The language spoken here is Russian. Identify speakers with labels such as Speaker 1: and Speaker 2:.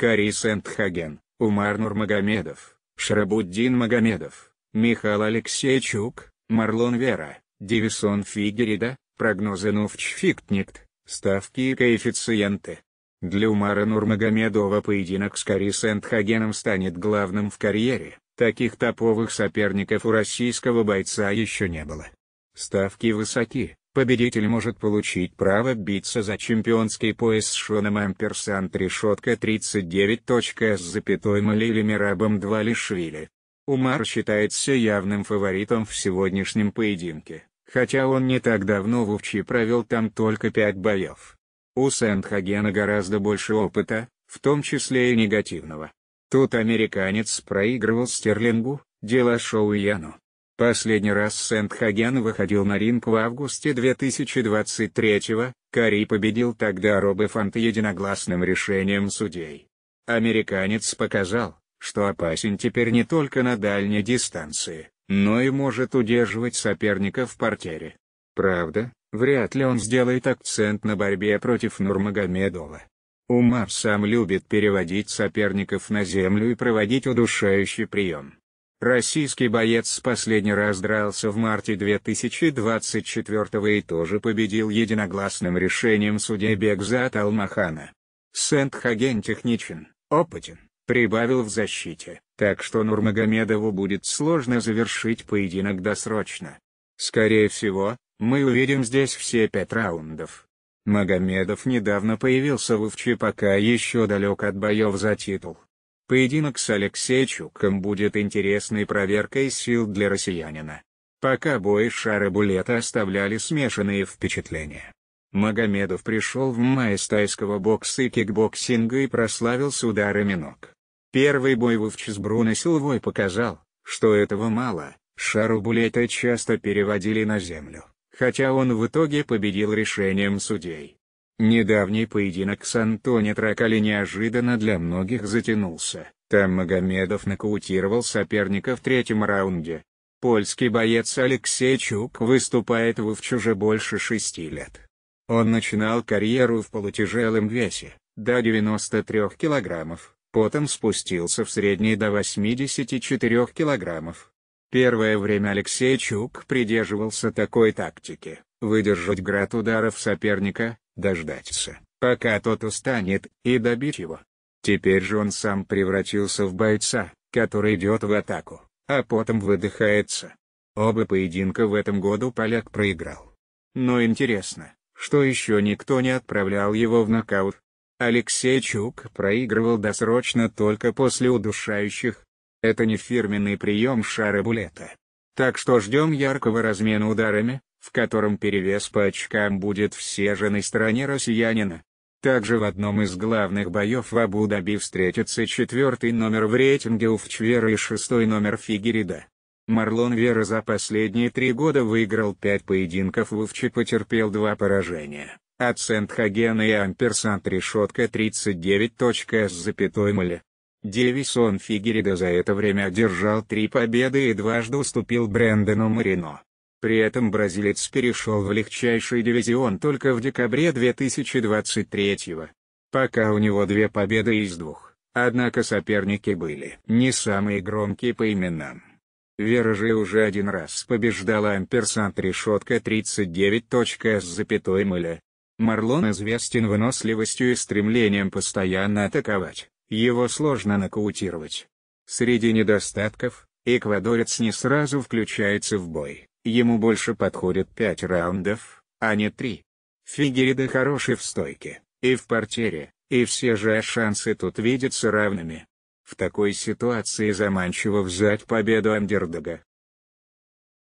Speaker 1: Карис Энтхаген, Умар Нурмагомедов, Шрабуддин Магомедов, Михаил Алексейчук, Марлон Вера, Девисон Фигерида, прогнозы Нуфчфиктникт, ставки и коэффициенты. Для Умара Нурмагомедова поединок с Карис Энтхагеном станет главным в карьере, таких топовых соперников у российского бойца еще не было. Ставки высоки, Победитель может получить право биться за чемпионский пояс с Шоном Амперсант решетка 39. с запятой Малили Мирабом Мирабом Двалишвили. Умар считается явным фаворитом в сегодняшнем поединке, хотя он не так давно в Увчи провел там только 5 боев. У Сент-Хагена гораздо больше опыта, в том числе и негативного. Тут американец проигрывал Стерлингу, дело шоу Яну. Последний раз Сент-Хаген выходил на ринг в августе 2023-го, Кари победил тогда Роба Фанта единогласным решением судей. Американец показал, что опасен теперь не только на дальней дистанции, но и может удерживать соперника в портере. Правда, вряд ли он сделает акцент на борьбе против Нурмагомедова. Умар сам любит переводить соперников на землю и проводить удушающий прием. Российский боец последний раз дрался в марте 2024 и тоже победил единогласным решением судей Бегзат Алмахана. Сент-Хаген техничен, опытен, прибавил в защите, так что Нурмагомедову будет сложно завершить поединок досрочно. Скорее всего, мы увидим здесь все пять раундов. Магомедов недавно появился в Увчи пока еще далек от боев за титул. Поединок с Алексейчуком будет интересной проверкой сил для россиянина. Пока бои Шара Булета оставляли смешанные впечатления. Магомедов пришел в мае с тайского бокса и кикбоксинга и прославился ударами ног. Первый бой в Бруно Силвой показал, что этого мало, Шару Булета часто переводили на землю, хотя он в итоге победил решением судей. Недавний поединок с Антони Тракали неожиданно для многих затянулся. Там Магомедов нокаутировал соперника в третьем раунде. Польский боец Алексей Чук выступает в уже больше шести лет. Он начинал карьеру в полутяжелом весе, до 93 килограммов, потом спустился в средний до 84 килограммов. Первое время Алексей Чук придерживался такой тактики, выдержать град ударов соперника, дождаться, пока тот устанет, и добить его. Теперь же он сам превратился в бойца, который идет в атаку, а потом выдыхается. Оба поединка в этом году поляк проиграл. Но интересно, что еще никто не отправлял его в нокаут. Алексей Чук проигрывал досрочно только после удушающих. Это не фирменный прием шара булета. Так что ждем яркого размена ударами, в котором перевес по очкам будет все же на стороне россиянина. Также в одном из главных боев в Абу-Даби встретятся четвертый номер в рейтинге Уфчвера и шестой номер Фигерида. Марлон Вера за последние три года выиграл пять поединков в Уфче потерпел два поражения, от Сент-Хагена и Амперсант решетка 39.с запятой мали. Девисон Фигерида за это время одержал три победы и дважды уступил Брэндону Марино. При этом бразилец перешел в легчайший дивизион только в декабре 2023 -го. Пока у него две победы из двух, однако соперники были не самые громкие по именам. Вера же уже один раз побеждала амперсант решетка 39.с запятой мыля. Марлон известен выносливостью и стремлением постоянно атаковать, его сложно нокаутировать. Среди недостатков, эквадорец не сразу включается в бой. Ему больше подходит 5 раундов, а не 3. Фигерида хороший в стойке, и в портере, и все же шансы тут видятся равными. В такой ситуации заманчиво взять победу андердога.